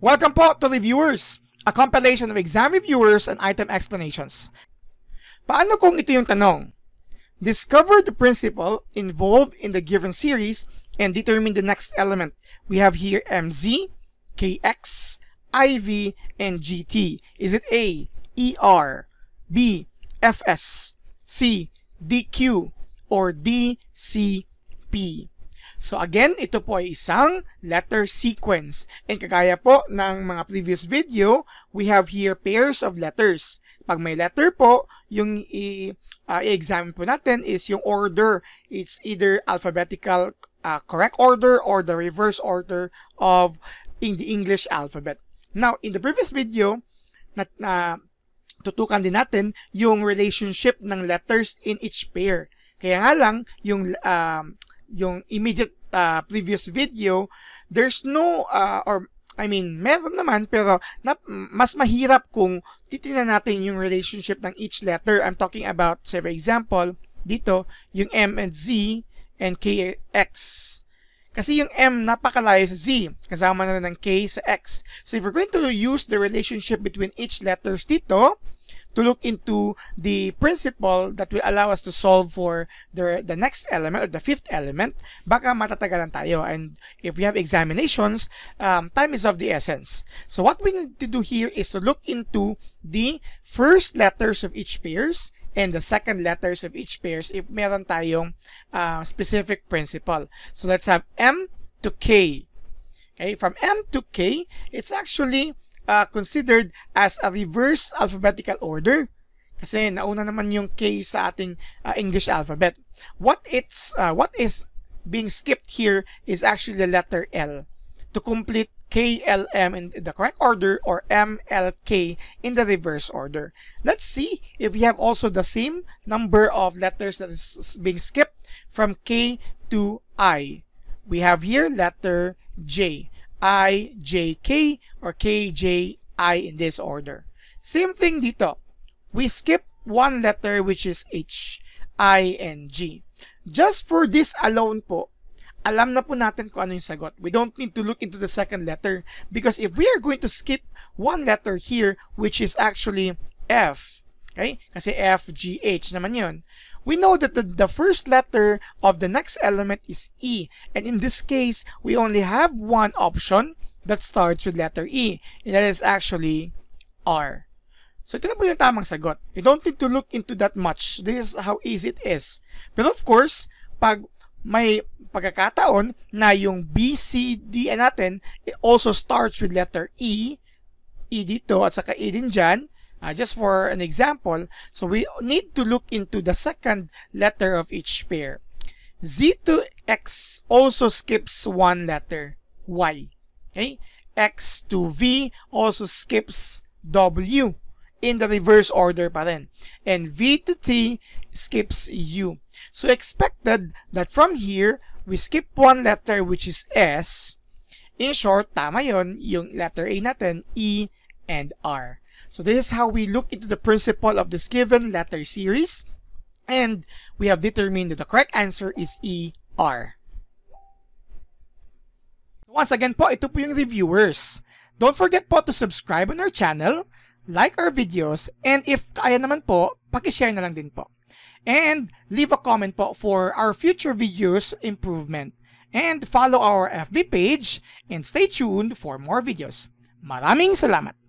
Welcome po to the viewers. a compilation of exam reviewers and item explanations. Paano kung ito yung tanong? Discover the principle involved in the given series and determine the next element. We have here MZ, KX, IV, and GT. Is it A, ER, B, FS, C, DQ, or DCP? So again, ito po ay isang letter sequence. And kagaya po ng mga previous video, we have here pairs of letters. Pag may letter po, yung ah, i-examine uh, po natin is yung order. It's either alphabetical uh, correct order or the reverse order of in the English alphabet. Now, in the previous video, na, na tutukan din natin yung relationship ng letters in each pair. Kaya nga lang, yung um, yung immediate uh, previous video, there's no, uh, or I mean, meron naman, pero na, mas mahirap kung titingnan natin yung relationship ng each letter. I'm talking about, say for example, dito, yung M and Z and K X. Kasi yung M napakalayo sa Z, kasama na ng K sa X. So if we're going to use the relationship between each letters dito, to look into the principle that will allow us to solve for the, the next element or the fifth element, baka matatagalan tayo. And if we have examinations, um, time is of the essence. So what we need to do here is to look into the first letters of each pairs and the second letters of each pairs if meron tayong uh, specific principle. So let's have M to K. Okay, from M to K, it's actually uh, considered as a reverse alphabetical order kasi nauna naman yung K sa ating uh, English alphabet. What it's uh, what is being skipped here is actually the letter L to complete KLM in the correct order or MLK in the reverse order. Let's see if we have also the same number of letters that is being skipped from K to I. We have here letter J. I, J, K, or K, J, I in this order. Same thing dito. We skip one letter which is H, I, and G. Just for this alone po, alam na po natin kung ano yung sagot. We don't need to look into the second letter because if we are going to skip one letter here, which is actually F, Okay? Kasi F, G, H naman yun. We know that the, the first letter of the next element is E. And in this case, we only have one option that starts with letter E. And that is actually R. So ito na po yung tamang sagot. You don't need to look into that much. This is how easy it is. But of course, pag may pagkakataon na yung B, C, D eh, natin, it also starts with letter E, E dito at saka E din dyan, Uh, just for an example, so we need to look into the second letter of each pair. Z to X also skips one letter, Y. Okay? X to V also skips W in the reverse order pa rin. And V to T skips U. So expected that from here, we skip one letter which is S. In short, tama yun, yung letter A natin, E and R. So this is how we look into the principle of this given letter series. And we have determined that the correct answer is ER. Once again po, ito po yung reviewers. Don't forget po to subscribe on our channel, like our videos, and if kaya naman po, pakishare na lang din po. And leave a comment po for our future videos improvement. And follow our FB page and stay tuned for more videos. Maraming salamat!